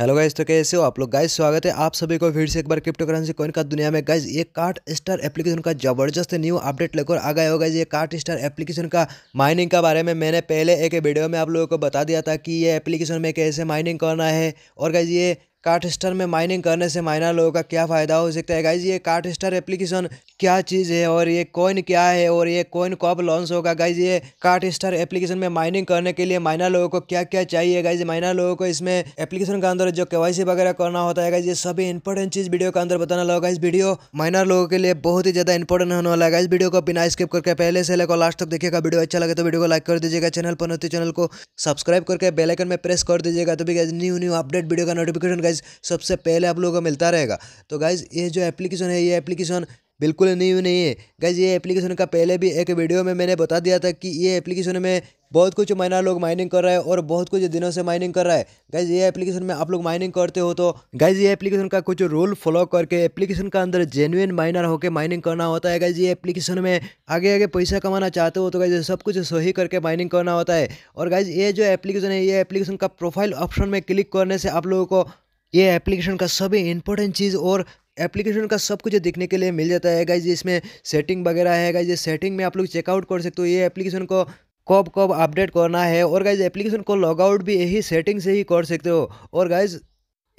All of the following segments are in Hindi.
हेलो गाइज तो कैसे हो आप लोग गाइज स्वागत है आप सभी को फिर से एक बार क्रिप्टो करेंसी कोइन का दुनिया में गाइज ये कार्ट स्टार एप्लीकेशन का जबरदस्त न्यू अपडेट लेकर आ गए होगा ये कार्ट स्टार एप्लीकेशन का माइनिंग का बारे में मैंने पहले एक वीडियो में आप लोगों को बता दिया था कि ये एप्लीकेशन में कैसे माइनिंग करना है और गाइज ये कार्ट स्टार में माइनिंग करने से माइनर लोगों का क्या फ़ायदा हो सकता है गाइज ये कार्ट एप्लीकेशन क्या चीज़ है और ये कॉइन क्या है और ये कॉइन कब लॉन्च होगा गाइज ये कार्ट स्टार एप्लीकेशन में माइनिंग करने के लिए माइनर लोगों को क्या क्या चाहिए गाइज माइनर लोगों को इसमें एप्लीकेशन के अंदर जो के वगैरह करना होता है गाइज ये सभी इंपॉर्टेंट चीज़ वीडियो के अंदर बताना लगा इस वीडियो माइनर लोगों के लिए बहुत ही ज़्यादा इंपॉर्टेंट होने वाला है इस वीडियो को बिना स्किप करके पहले से लेकर लास्ट तक देखिएगा वीडियो अच्छा लगे तो वीडियो को लाइक कर दीजिएगा चैनल पर होती तो चैनल को सब्सक्राइब करके बेलाइकन में प्रेस कर दीजिएगा तो भी न्यू न्यू अपडेट वीडियो का नोटिफिकेशन गाइज़ सबसे पहले आप लोगों को मिलता रहेगा तो गाइज़ ये जो एप्लीकेशन है ये एप्लीकेशन बिल्कुल न्यू नहीं है गाइज ये एप्लीकेशन का पहले भी एक वीडियो में मैंने बता दिया था कि ये एप्लीकेशन में बहुत कुछ माइनर लोग माइनिंग कर रहे हैं और बहुत कुछ दिनों से माइनिंग कर रहा है गाइज ये एप्लीकेशन में आप लोग माइनिंग करते हो तो गाइज ये एप्लीकेशन का कुछ रूल फॉलो करके एप्लीकेशन का अंदर जेन्युइन माइनर होकर माइनिंग करना होता है गाइज ये एप्लीकेशन में आगे आगे पैसा कमाना चाहते हो तो गाइज सब कुछ सही करके माइनिंग करना होता है और गाइज ये जो एप्लीकेशन है ये एप्लीकेशन का प्रोफाइल ऑप्शन में क्लिक करने से आप लोगों को ये एप्लीकेशन का सभी इंपॉर्टेंट चीज़ और एप्लीकेशन का सब कुछ देखने के लिए मिल जाता है गाइज इसमें सेटिंग वगैरह है गाइज ये सेटिंग में आप लोग चेकआउट कर सकते हो ये एप्लीकेशन को कब कब अपडेट करना है और गाइज एप्लीकेशन को लॉगआउट भी यही सेटिंग से ही कर सकते हो और गाइज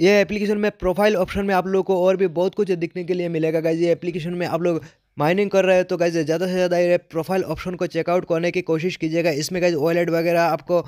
ये एप्लीकेशन में प्रोफाइल ऑप्शन में आप लोग को और भी बहुत कुछ दिखने के लिए मिलेगा गाइज ये एप्लीकेशन में आप लोग माइनिंग कर रहे हो तो गाइज ज़्यादा से ज़्यादा ये प्रोफाइल ऑप्शन को चेकआउट करने की कोशिश कीजिएगा इसमें गाइज वॉलेट वगैरह आपको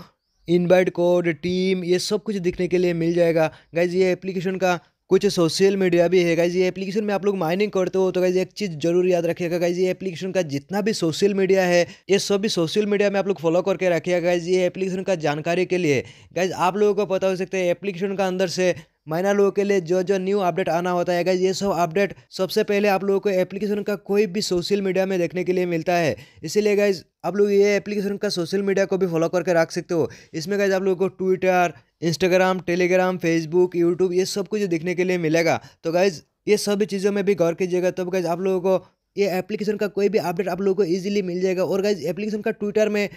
इनवाइट कोड टीम ये सब कुछ दिखने के लिए मिल जाएगा गाइज ये एप्लीकेशन का कुछ सोशल मीडिया भी है गाइज ये एप्लीकेशन में आप लोग माइनिंग करते हो तो गाइज एक चीज़ जरूर याद रखिएगा गाइज ये एप्लीकेशन का जितना भी सोशल मीडिया है ये सब भी सोशल मीडिया में आप लोग फॉलो करके रखिएगा गाइज ये एप्लीकेशन का जानकारी के लिए गाइज आप लोगों को पता हो सकता है एप्लीकेशन का अंदर से माइना लोगों के लिए जो जो न्यू अपडेट आना होता है ये सब अपडेट सबसे पहले आप लोगों को एप्लीकेशन का कोई भी सोशल मीडिया में देखने के लिए मिलता है इसीलिए गाइज आप लोग ये एप्लीकेशन का सोशल मीडिया को भी फॉलो करके रख सकते हो इसमें गाइज आप लोगों को Twitter Instagram Telegram Facebook YouTube ये सब कुछ देखने के लिए मिलेगा तो गाइज ये सभी चीज़ों में भी गौर कीजिएगा तब तो गाइज आप लोगों को ये एप्लीकेशन का कोई भी अपडेट आप लोगों को इजीली मिल जाएगा और गाइज एप्लीकेशन का ट्विटर में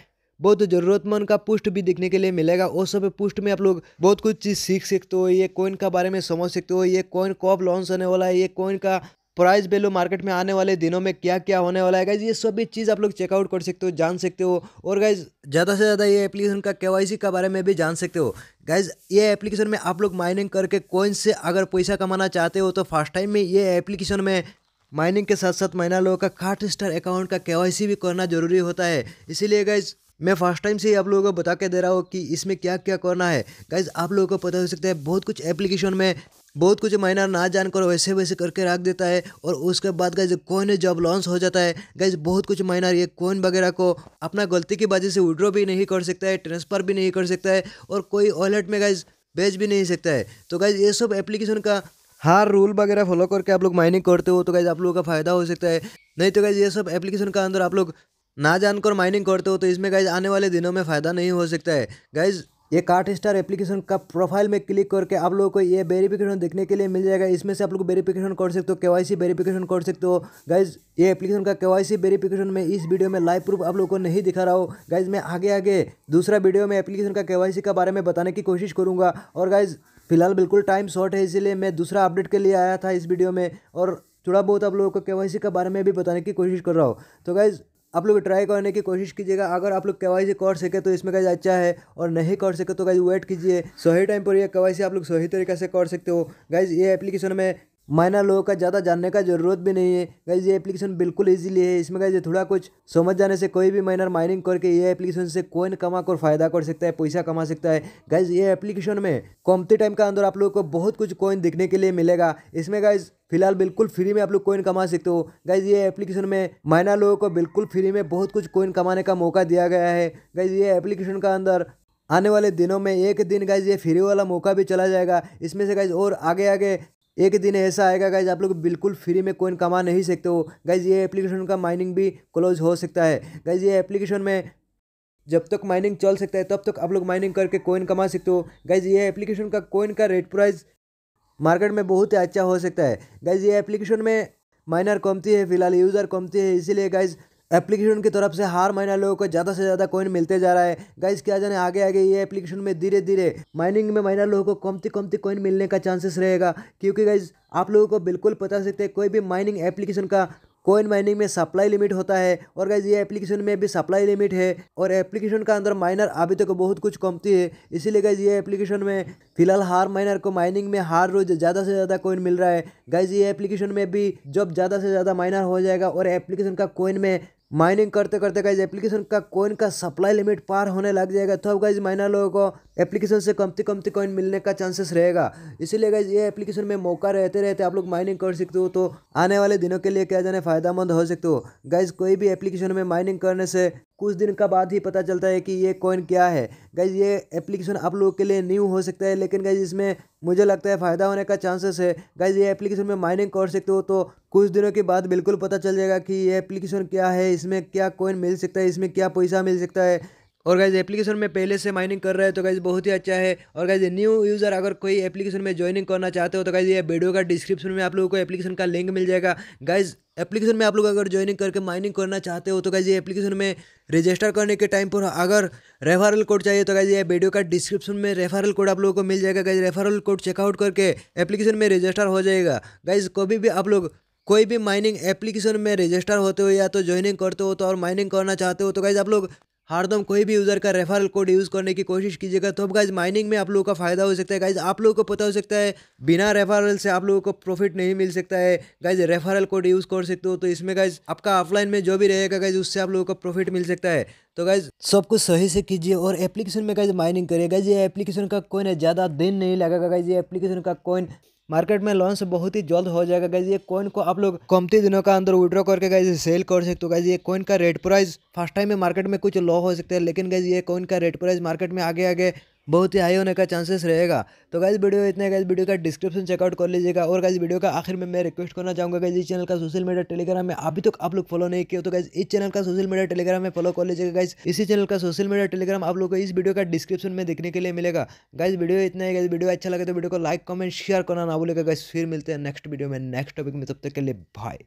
बहुत ज़रूरतमंद का पोस्ट भी देखने के लिए मिलेगा और सब पोस्ट में आप लोग बहुत कुछ चीज़ सीख सकते हो ये कॉइन का बारे में समझ सकते हो ये कॉइन कब लॉन्च होने वाला है ये कॉइन का प्राइस वैल्यू मार्केट में आने वाले दिनों में क्या क्या होने वाला है गाइज ये सभी चीज़ आप लोग चेकआउट कर सकते हो जान सकते हो और गाइज ज़्यादा से ज़्यादा ये एप्लीकेशन का केवाईसी का बारे में भी जान सकते हो गाइज ये एप्लीकेशन में आप लोग माइनिंग करके कोइन से अगर पैसा कमाना चाहते हो तो फर्स्ट टाइम में ये एप्लीकेशन में माइनिंग के साथ साथ महिला लोगों का खाट स्टार अकाउंट का सी भी करना जरूरी होता है इसीलिए गाइज मैं फर्स्ट टाइम से ही आप लोगों को बता के दे रहा हूँ कि इसमें क्या क्या करना है गाइज आप लोगों को पता हो सकता है बहुत कुछ एप्लीकेशन में बहुत कुछ माइनर ना जानकर वैसे वैसे करके रख देता है और उसके बाद गाइज कोइन जब लॉन्च हो जाता है गाइज बहुत कुछ माइनर ये कोइन वगैरह को अपना गलती की वजह से विड्रॉ भी नहीं कर सकता है ट्रांसफ़र भी नहीं कर सकता है और कोई वॉलेट में गाइज बेच भी नहीं सकता है तो गाइज ये सब एप्लीकेशन का हर रूल वगैरह फॉलो करके आप लोग माइनिंग करते हो तो गाइज आप लोगों का फायदा हो सकता है नहीं तो गाइज ये सब एप्लीकेशन का अंदर आप लोग ना जानकर माइनिंग करते हो तो इसमें गाइज आने वाले दिनों में फ़ायदा नहीं हो सकता है गाइज ये कार्ट स्टार एप्लीकेशन का प्रोफाइल में क्लिक करके आप लोगों को ये वेरिफिकेशन देखने के लिए मिल जाएगा इसमें से आप लोग वेरिफिकेशन कर सकते हो केवाईसी वेरिफिकेशन कर सकते हो गाइज ये एप्लीकेशन का केवाईसी वेरिफिकेशन में इस वीडियो में लाइव प्रूफ आप लोगों को नहीं दिखा रहा हूँ गाइज मैं आगे आगे दूसरा वीडियो में एप्लीकेशन का सी का बारे में बताने की कोशिश करूँगा और गाइज फिलहाल बिल्कुल टाइम शॉर्ट है इसीलिए मैं दूसरा अपडेट के लिए आया था इस वीडियो में और थोड़ा बहुत आप लोगों को सी के बारे में भी बताने की कोशिश कर रहा हूँ तो गाइज़ आप लोग ट्राई करने की कोशिश कीजिएगा अगर आप लोग के कर सके तो इसमें कहीं अच्छा है और नहीं कर सके तो कहीं वेट कीजिए सही टाइम पर यह के आप लोग सही तरीके से कर सकते हो गाइज ये एप्लीकेशन में मायना लोगों का ज़्यादा जानने का ज़रूरत भी नहीं है गाइज ये एप्लीकेशन बिल्कुल ईजिली है इसमें गाइज थोड़ा कुछ समझ जाने से कोई भी माइनर माइनिंग करके ये एप्लीकेशन से कोइन कमा कर फायदा कर सकता है पैसा कमा सकता है गाइज ये एप्लीकेशन में कमती टाइम के अंदर आप लोगों को बहुत कुछ कोइन दिखने के लिए मिलेगा इसमें गाइज फिलहाल बिल्कुल फ्री में आप लोग कोइन कमा सकते हो गाइज ये एप्लीकेशन में मायना लोगों को बिल्कुल फ्री में बहुत कुछ कोइन कमाने का मौका दिया गया है गाइज ये एप्लीकेशन का अंदर आने वाले दिनों में एक दिन गाइज ये फ्री वाला मौका भी चला जाएगा इसमें से गाइज और आगे आगे एक दिन ऐसा आएगा गाइज आप लोग बिल्कुल फ्री में कोइन कमा नहीं सकते हो गाइज ये एप्लीकेशन का माइनिंग भी क्लोज हो सकता है गाइज ये एप्लीकेशन में जब तक माइनिंग चल सकता है तब तक आप लोग माइनिंग करके कोइन कमा सकते हो गाइज ये एप्लीकेशन का कोइन का रेट प्राइस मार्केट में बहुत ही अच्छा हो सकता है गाइज ये एप्लीकेशन में माइनर कमती है फिलहाल यूज़र कमती है इसीलिए गाइज एप्लीकेशन की तरफ से हर महीना लोगों को ज़्यादा से ज़्यादा कॉइन मिलते जा रहा है गाइस क्या जाने आगे आगे ये एप्लीकेशन में धीरे धीरे माइनिंग में महीना लोगों को कमती कमती कॉइन मिलने का चांसेस रहेगा क्योंकि गाइज आप लोगों को बिल्कुल पता सकते हैं कोई भी माइनिंग एप्लीकेशन का कोइन माइनिंग में सप्लाई लिमिट होता है और गाइज ये एप्लीकेशन में भी सप्लाई लिमिट है और एप्लीकेशन का अंदर माइनर अभी तक तो बहुत कुछ कमती है इसीलिए गाइज ये एप्लीकेशन में फिलहाल हर माइनर को माइनिंग में हर रोज ज़्यादा से ज़्यादा कोइन मिल रहा है गाइज ये एप्लीकेशन में भी जब ज़्यादा से ज़्यादा माइनर हो जाएगा और एप्लीकेशन का कोइन में माइनिंग करते करते गाइज एप्लीकेशन का कोइन का सप्लाई लिमिट पार होने लग जाएगा तो अब गाइज माइनर लोगों को एप्लीकेशन से कमती कमती कोइन मिलने का चांसेस रहेगा इसीलिए गाइज ये एप्लीकेशन में मौका रहते रहते आप लोग माइनिंग कर सकते हो तो आने वाले दिनों के लिए क्या जाने फायदा हो सकते हो गाइज कोई भी एप्लीकेशन में माइनिंग करने से कुछ दिन का बाद ही पता चलता है कि ये कॉइन क्या है गैज ये एप्लीकेशन आप लोगों के लिए न्यू हो सकता है लेकिन गैज इसमें मुझे लगता है फ़ायदा होने का चांसेस है गैज ये एप्लीकेशन में माइनिंग कर सकते हो तो कुछ दिनों के बाद बिल्कुल पता चल जाएगा कि ये एप्लीकेशन क्या है इसमें क्या कॉइन मिल सकता है इसमें क्या पैसा मिल सकता है और गाइज एप्लीकेशन में पहले से माइनिंग कर रहे हैं तो गाइज बहुत ही अच्छा है और गाइज न्यू यूज़र अगर कोई एप्लीकेशन में ज्वाइनिंग करना चाहते हो तो गाइज ये वीडियो का डिस्क्रिप्शन में आप लोगों को एप्लीकेशन का लिंक मिल जाएगा गाइज एप्लीकेशन में आप लोग अगर ज्वाइनिंग करके माइनिंग करना चाहते हो तो गाइज ये एप्लीकेशन में रजिस्टर करने के टाइम पर अगर रेफरल कोड चाहिए तो गाइज ये वीडियो का डिस्क्रिप्शन में रेफरल कोड आप लोगों को मिल जाएगा गाइज रेफरल कोड चेकआउट करके एप्लीकेशन में रजिस्टर हो जाएगा गाइज कभी भी आप लोग कोई भी माइनिंग एप्लीकेशन में रजिस्टर होते हो या तो ज्वाइनिंग करते हो तो और माइनिंग करना चाहते हो तो गाइज आप लोग हरदम कोई भी यूज़र का रेफरल कोड यूज़ करने की कोशिश कीजिएगा तो अब गाइज माइनिंग में आप लोगों का फ़ायदा हो सकता है गाइज आप लोगों को पता हो सकता है बिना रेफरल से आप लोगों को प्रॉफिट नहीं मिल सकता है गाइज रेफरल कोड यूज़ कर सकते हो तो इसमें गाइज आपका ऑफलाइन में जो भी रहेगा गाइज उससे आप लोगों को प्रॉफिट मिल सकता है तो गाइज सब कुछ सही से कीजिए और एप्लीकेशन में गाइज माइनिंग करिए गाइज ये एप्लीकेशन का कोइन ज़्यादा दिन नहीं लगेगा गाइज ये एप्लीकेशन का कोइन मार्केट में लॉन्च बहुत ही जल्द हो जाएगा गाइज ये कॉइन को आप लोग कमती दिनों का अंदर विड्रॉ करके गाइज सेल कर सकते हो गाइज ये कॉइन का रेट प्राइस फर्स्ट टाइम में मार्केट में कुछ लो हो सकता है लेकिन गाइज ये कॉइन का रेट प्राइस मार्केट में आगे आगे बहुत ही हाई होने का चांसेस रहेगा तो गाइज वीडियो इतना गाइज वीडियो का डिस्क्रिप्शन चेकआउट कर लीजिएगा और गाइज वीडियो का आखिर में मैं रिक्वेस्ट करना चाहूँगा गाइज इस चैनल का सोशल मीडिया टेलीग्राम में अभी तक आप लोग फॉलो नहीं किया तो गाइज इस चैनल का सोशल मीडिया टेलीग्राम में फॉलो कर लीजिएगा गाइज इसी चैनल का सोशल मीडिया टेलीग्राम आप लोग को इस वीडियो का डिस्क्रिप्शन में देखने के लिए मिलेगा गाइज वीडियो इतना है गाइज वीडियो अच्छा लगे तो वीडियो को लाइक कमेंट शेयर करना ना भूलेगा गाइज फिर मिलते हैं नेक्स्ट वीडियो में नेक्स्ट टॉपिक में तब तक के लिए बाय